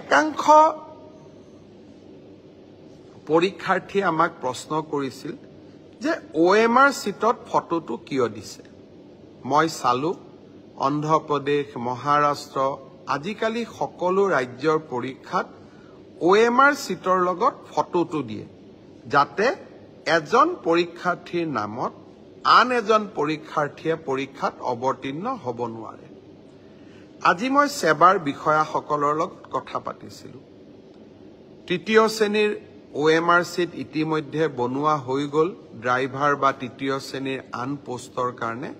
একাংশ পৰীক্ষাৰ্থী আমাক প্ৰশ্ন কৰিছিল যে অ' এম আৰ সিটত ফটোটো কিয় দিছে মই চালো অন্ধ্ৰপ্ৰদেশ মহাৰাষ্ট্ৰ আজিকালি সকলো ৰাজ্যৰ পৰীক্ষাত অ' এম আৰ সিটৰ লগত ফটোটো দিয়ে যাতে এজন পৰীক্ষাৰ্থীৰ নামত আন এজন পৰীক্ষাৰ্থীয়ে পৰীক্ষাত অৱতীৰ্ণ হব নোৱাৰে। আজি মই ছেবাৰ বিষয়াসকলৰ লগত কথা পাতিছিল তৃতীয় শ্ৰেণীৰ অ' এম আৰ চিত ইতিমধ্যে বনোৱা হৈ গল ড্ৰাইভাৰ বা তৃতীয় শ্ৰেণীৰ আন পোস্টৰ কাৰণে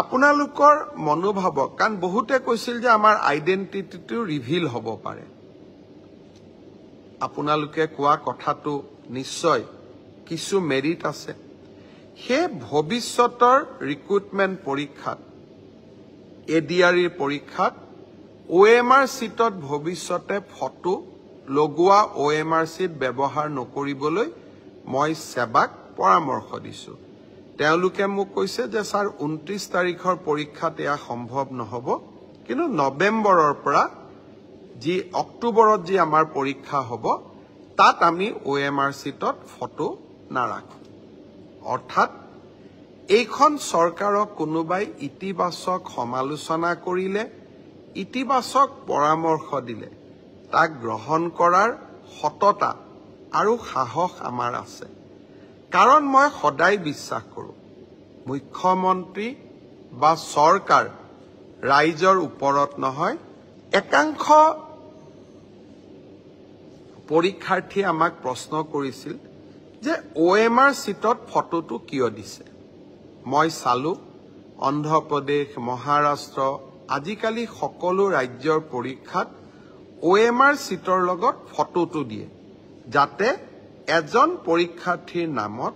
আপোনালোকৰ মনোভাৱক কাৰণ বহুতে কৈছিল যে আমাৰ আইডেণ্টিটিটো ৰিভিল হব পাৰে আপোনালোকে কোৱা কথাটো নিশ্চয় কিছু মেৰিট আছে সেই ভৱিষ্যতৰ ৰিক্ৰুটমেন্ট পৰীক্ষাত এ ডি এডিআৰিৰ পৰীক্ষাত অ' এম ওএমআৰ সিটত ভৱিষ্যতে ফটো লগোৱা অ' এম আৰ সিট ব্যৱহাৰ নকৰিবলৈ মই ছেবাক পৰামৰ্শ দিছোঁ তেওঁলোকে মোক কৈছে যে ছাৰ ঊনত্ৰিছ তাৰিখৰ পৰীক্ষাত এয়া সম্ভৱ নহব কিন্তু নৱেম্বৰৰ পৰা যি অক্টোবৰত যি আমাৰ পৰীক্ষা হ'ব তাত আমি অ' এম আৰ সিটত ফটো নাৰাখো অৰ্থাৎ এইখন চৰকাৰক কোনোবাই ইতিবাচক সমালোচনা কৰিলে ইতিবাচক পৰামৰ্শ দিলে তাক গ্ৰহণ কৰাৰ সততা আৰু সাহস আমাৰ আছে কাৰণ মই সদায় বিশ্বাস কৰোঁ মুখ্যমন্ত্ৰী বা চৰকাৰ ৰাইজৰ ওপৰত নহয় একাংশ পৰীক্ষাৰ্থীয়ে আমাক প্ৰশ্ন কৰিছিল যে অ' এম আৰ চিটত ফটোটো কিয় দিছে মই চালো অন্ধ্ৰপ্ৰদেশ মহাৰাষ্ট্ৰ আজিকালি সকলো ৰাজ্যৰ পৰীক্ষাত অ এম আৰ চিটৰ লগত ফটোটো দিয়ে যাতে এজন পৰীক্ষাৰ্থীৰ নামত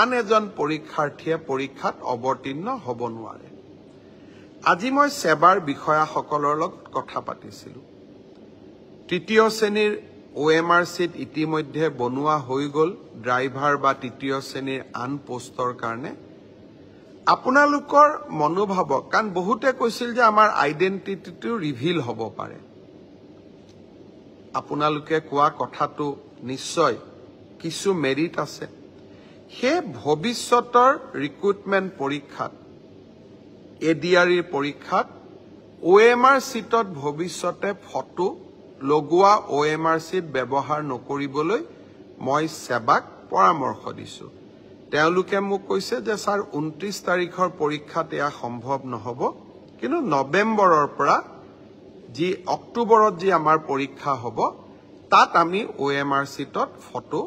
আন এজন পৰীক্ষাৰ্থীয়ে পৰীক্ষাত অৱতীৰ্ণ হ'ব নোৱাৰে আজি মই ছেবাৰ বিষয়াসকলৰ লগত কথা পাতিছিলো তৃতীয় শ্ৰেণীৰ অ এম আৰ চিট ইতিমধ্যে বনোৱা হৈ গ'ল ড্ৰাইভাৰ বা তৃতীয় শ্ৰেণীৰ আন পোষ্টৰ কাৰণে আপোনালোকৰ মনোভাৱক কাৰণ বহুতে কৈছিল যে আমাৰ আইডেণ্টিটিটো ৰিভিল হ'ব পাৰে আপোনালোকে কোৱা কথাটো নিশ্চয় কিছু মেৰিট আছে সেই ভৱিষ্যতৰ ৰিক্ৰুটমেণ্ট পৰীক্ষাত এ ডি আৰিৰ পৰীক্ষাত অ এম আৰ চিটত ভৱিষ্যতে ফটো লগোৱা অ এম আৰ চিট ব্যৱহাৰ নকৰিবলৈ মই সেৱাক পৰামৰ্শ দিছোঁ তেওঁলোকে মোক কৈছে যে ছাৰ ঊনত্ৰিছ তাৰিখৰ পৰীক্ষাত এয়া সম্ভৱ নহ'ব কিন্তু নৱেম্বৰৰ পৰা যি অক্টোবৰত যি আমাৰ পৰীক্ষা হ'ব তাত আমি অ' এম আৰ চিটত ফটো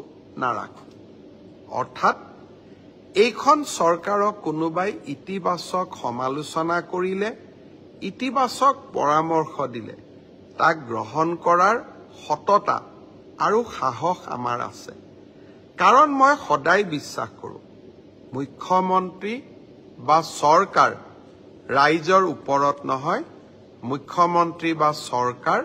নাৰাখো অৰ্থাৎ এইখন চৰকাৰক কোনোবাই ইতিবাচক সমালোচনা কৰিলে ইতিবাচক পৰামৰ্শ দিলে তাক গ্ৰহণ কৰাৰ সততা আৰু সাহস আমাৰ আছে কাৰণ মই সদায় বিশ্বাস কৰোঁ মুখ্যমন্ত্ৰী বা চৰকাৰ ৰাইজৰ ওপৰত নহয় মুখ্যমন্ত্ৰী বা চৰকাৰ